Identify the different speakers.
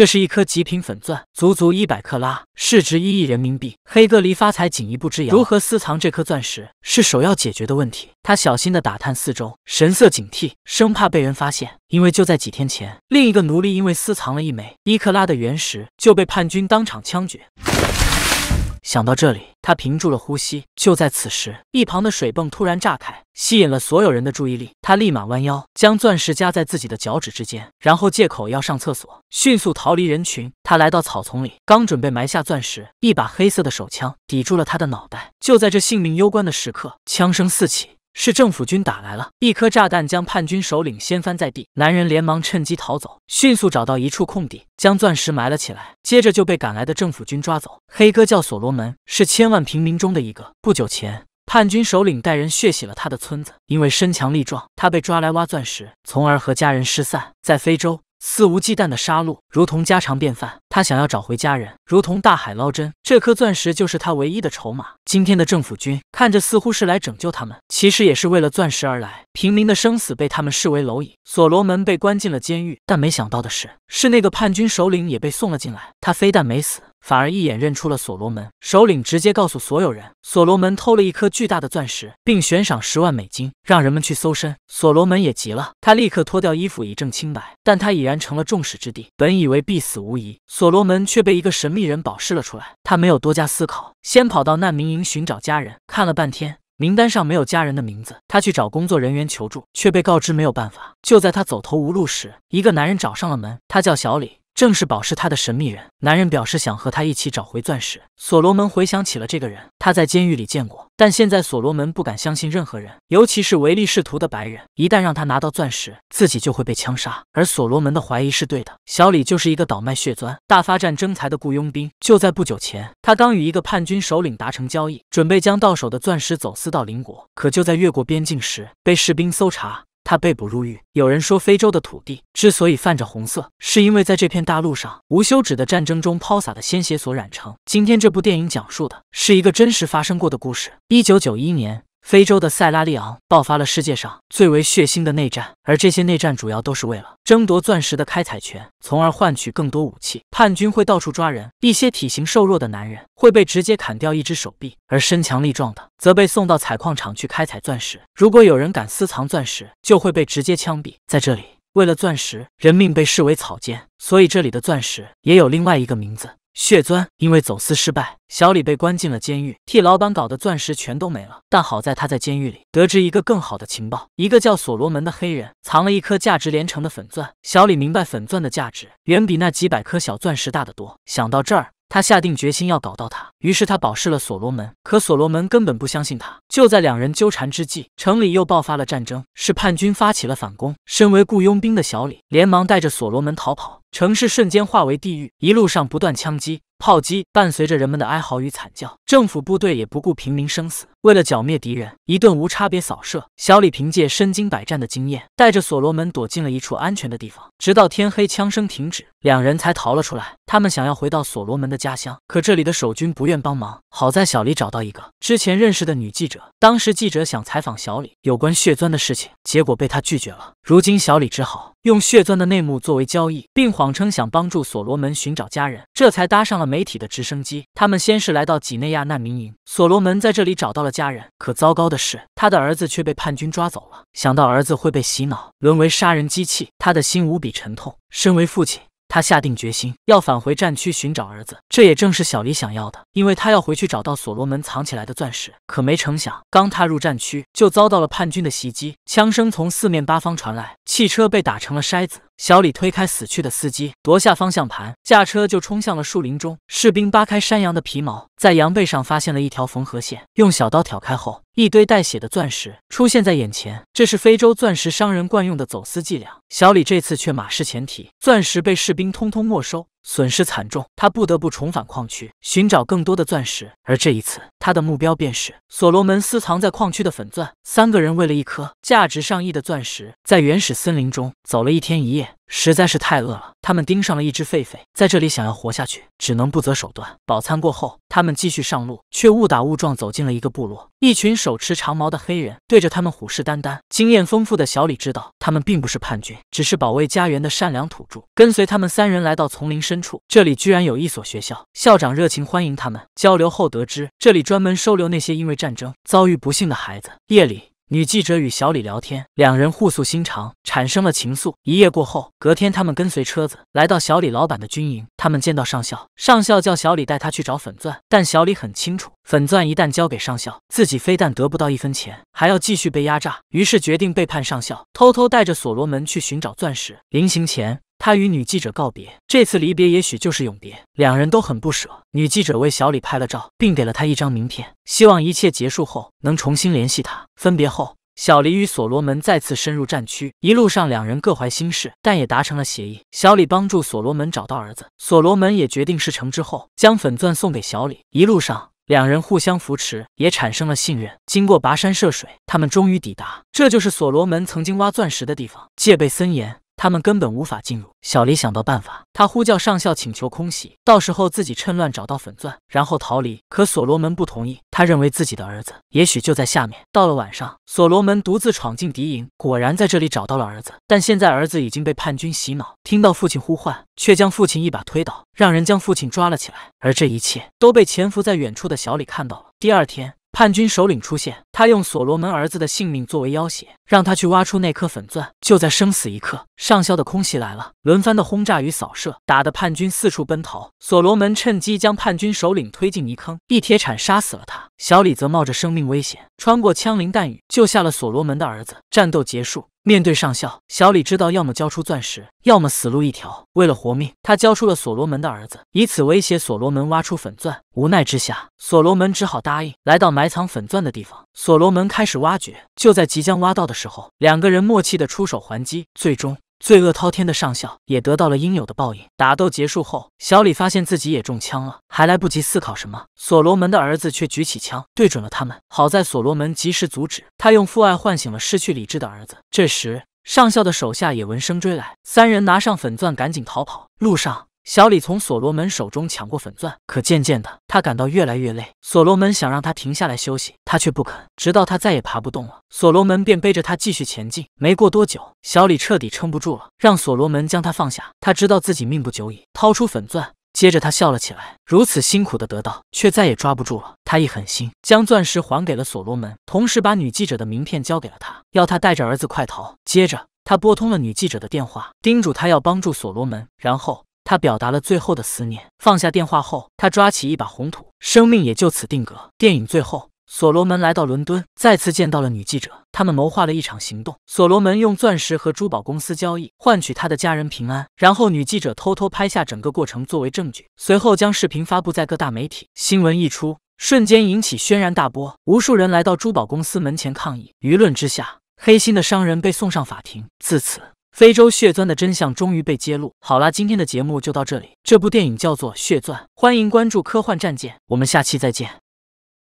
Speaker 1: 这是一颗极品粉钻，足足一百克拉，市值一亿人民币。黑哥离发财仅一步之遥，如何私藏这颗钻石是首要解决的问题。他小心地打探四周，神色警惕，生怕被人发现。因为就在几天前，另一个奴隶因为私藏了一枚一克拉的原石，就被叛军当场枪决。想到这里，他屏住了呼吸。就在此时，一旁的水泵突然炸开，吸引了所有人的注意力。他立马弯腰，将钻石夹在自己的脚趾之间，然后借口要上厕所，迅速逃离人群。他来到草丛里，刚准备埋下钻石，一把黑色的手枪抵住了他的脑袋。就在这性命攸关的时刻，枪声四起。是政府军打来了，一颗炸弹将叛军首领掀翻在地，男人连忙趁机逃走，迅速找到一处空地，将钻石埋了起来，接着就被赶来的政府军抓走。黑哥叫所罗门，是千万平民中的一个。不久前，叛军首领带人血洗了他的村子，因为身强力壮，他被抓来挖钻石，从而和家人失散在非洲。肆无忌惮的杀戮如同家常便饭，他想要找回家人如同大海捞针，这颗钻石就是他唯一的筹码。今天的政府军看着似乎是来拯救他们，其实也是为了钻石而来。平民的生死被他们视为蝼蚁。所罗门被关进了监狱，但没想到的是，是那个叛军首领也被送了进来。他非但没死。反而一眼认出了所罗门首领，直接告诉所有人：所罗门偷了一颗巨大的钻石，并悬赏十万美金让人们去搜身。所罗门也急了，他立刻脱掉衣服以证清白，但他已然成了众矢之的，本以为必死无疑，所罗门却被一个神秘人保释了出来。他没有多加思考，先跑到难民营寻找家人，看了半天，名单上没有家人的名字。他去找工作人员求助，却被告知没有办法。就在他走投无路时，一个男人找上了门，他叫小李。正是保释他的神秘人，男人表示想和他一起找回钻石。所罗门回想起了这个人，他在监狱里见过。但现在所罗门不敢相信任何人，尤其是唯利是图的白人。一旦让他拿到钻石，自己就会被枪杀。而所罗门的怀疑是对的，小李就是一个倒卖血钻、大发战争财的雇佣兵。就在不久前，他刚与一个叛军首领达成交易，准备将到手的钻石走私到邻国，可就在越过边境时，被士兵搜查。他被捕入狱。有人说，非洲的土地之所以泛着红色，是因为在这片大陆上无休止的战争中抛洒的鲜血所染成。今天这部电影讲述的是一个真实发生过的故事。一九九一年。非洲的塞拉利昂爆发了世界上最为血腥的内战，而这些内战主要都是为了争夺钻石的开采权，从而换取更多武器。叛军会到处抓人，一些体型瘦弱的男人会被直接砍掉一只手臂，而身强力壮的则被送到采矿场去开采钻石。如果有人敢私藏钻石，就会被直接枪毙。在这里，为了钻石，人命被视为草芥，所以这里的钻石也有另外一个名字。血钻因为走私失败，小李被关进了监狱，替老板搞的钻石全都没了。但好在他在监狱里得知一个更好的情报：一个叫所罗门的黑人藏了一颗价值连城的粉钻。小李明白粉钻的价值远比那几百颗小钻石大得多。想到这儿，他下定决心要搞到他。于是他保释了所罗门，可所罗门根本不相信他。就在两人纠缠之际，城里又爆发了战争，是叛军发起了反攻。身为雇佣兵的小李连忙带着所罗门逃跑。城市瞬间化为地狱，一路上不断枪击。炮击伴随着人们的哀嚎与惨叫，政府部队也不顾平民生死，为了剿灭敌人，一顿无差别扫射。小李凭借身经百战的经验，带着所罗门躲进了一处安全的地方，直到天黑，枪声停止，两人才逃了出来。他们想要回到所罗门的家乡，可这里的守军不愿帮忙。好在小李找到一个之前认识的女记者，当时记者想采访小李有关血钻的事情，结果被他拒绝了。如今小李只好用血钻的内幕作为交易，并谎称想帮助所罗门寻找家人，这才搭上了。媒体的直升机，他们先是来到几内亚难民营，所罗门在这里找到了家人。可糟糕的是，他的儿子却被叛军抓走了。想到儿子会被洗脑，沦为杀人机器，他的心无比沉痛。身为父亲，他下定决心要返回战区寻找儿子。这也正是小李想要的，因为他要回去找到所罗门藏起来的钻石。可没成想，刚踏入战区，就遭到了叛军的袭击，枪声从四面八方传来，汽车被打成了筛子。小李推开死去的司机，夺下方向盘，驾车就冲向了树林中。士兵扒开山羊的皮毛，在羊背上发现了一条缝合线，用小刀挑开后，一堆带血的钻石出现在眼前。这是非洲钻石商人惯用的走私伎俩。小李这次却马失前蹄，钻石被士兵通通没收。损失惨重，他不得不重返矿区寻找更多的钻石。而这一次，他的目标便是所罗门私藏在矿区的粉钻。三个人为了一颗价值上亿的钻石，在原始森林中走了一天一夜。实在是太饿了，他们盯上了一只狒狒，在这里想要活下去，只能不择手段。饱餐过后，他们继续上路，却误打误撞走进了一个部落，一群手持长矛的黑人对着他们虎视眈眈。经验丰富的小李知道，他们并不是叛军，只是保卫家园的善良土著。跟随他们三人来到丛林深处，这里居然有一所学校，校长热情欢迎他们。交流后得知，这里专门收留那些因为战争遭遇不幸的孩子。夜里。女记者与小李聊天，两人互诉心肠，产生了情愫。一夜过后，隔天他们跟随车子来到小李老板的军营。他们见到上校，上校叫小李带他去找粉钻，但小李很清楚，粉钻一旦交给上校，自己非但得不到一分钱，还要继续被压榨，于是决定背叛上校，偷偷带着所罗门去寻找钻石。临行前。他与女记者告别，这次离别也许就是永别，两人都很不舍。女记者为小李拍了照，并给了他一张名片，希望一切结束后能重新联系他。分别后，小李与所罗门再次深入战区，一路上两人各怀心事，但也达成了协议：小李帮助所罗门找到儿子，所罗门也决定事成之后将粉钻送给小李。一路上，两人互相扶持，也产生了信任。经过跋山涉水，他们终于抵达，这就是所罗门曾经挖钻石的地方，戒备森严。他们根本无法进入。小李想到办法，他呼叫上校请求空袭，到时候自己趁乱找到粉钻，然后逃离。可所罗门不同意，他认为自己的儿子也许就在下面。到了晚上，所罗门独自闯进敌营，果然在这里找到了儿子。但现在儿子已经被叛军洗脑，听到父亲呼唤，却将父亲一把推倒，让人将父亲抓了起来。而这一切都被潜伏在远处的小李看到了。第二天。叛军首领出现，他用所罗门儿子的性命作为要挟，让他去挖出那颗粉钻。就在生死一刻，上校的空袭来了，轮番的轰炸与扫射，打得叛军四处奔逃。所罗门趁机将叛军首领推进泥坑，一铁铲杀死了他。小李则冒着生命危险，穿过枪林弹雨，救下了所罗门的儿子。战斗结束。面对上校，小李知道要么交出钻石，要么死路一条。为了活命，他交出了所罗门的儿子，以此威胁所罗门挖出粉钻。无奈之下，所罗门只好答应。来到埋藏粉钻的地方，所罗门开始挖掘。就在即将挖到的时候，两个人默契的出手还击，最终。罪恶滔天的上校也得到了应有的报应。打斗结束后，小李发现自己也中枪了，还来不及思考什么，所罗门的儿子却举起枪对准了他们。好在所罗门及时阻止，他用父爱唤醒了失去理智的儿子。这时，上校的手下也闻声追来，三人拿上粉钻赶紧逃跑。路上。小李从所罗门手中抢过粉钻，可渐渐的，他感到越来越累。所罗门想让他停下来休息，他却不肯。直到他再也爬不动了，所罗门便背着他继续前进。没过多久，小李彻底撑不住了，让所罗门将他放下。他知道自己命不久矣，掏出粉钻，接着他笑了起来。如此辛苦的得到，却再也抓不住了。他一狠心，将钻石还给了所罗门，同时把女记者的名片交给了他，要他带着儿子快逃。接着，他拨通了女记者的电话，叮嘱他要帮助所罗门，然后。他表达了最后的思念，放下电话后，他抓起一把红土，生命也就此定格。电影最后，所罗门来到伦敦，再次见到了女记者。他们谋划了一场行动，所罗门用钻石和珠宝公司交易，换取他的家人平安。然后女记者偷偷拍下整个过程作为证据，随后将视频发布在各大媒体。新闻一出，瞬间引起轩然大波，无数人来到珠宝公司门前抗议。舆论之下，黑心的商人被送上法庭。自此。非洲血钻的真相终于被揭露。好啦，今天的节目就到这里。这部电影叫做《血钻》，欢迎关注《科幻战舰》，我们下期再见。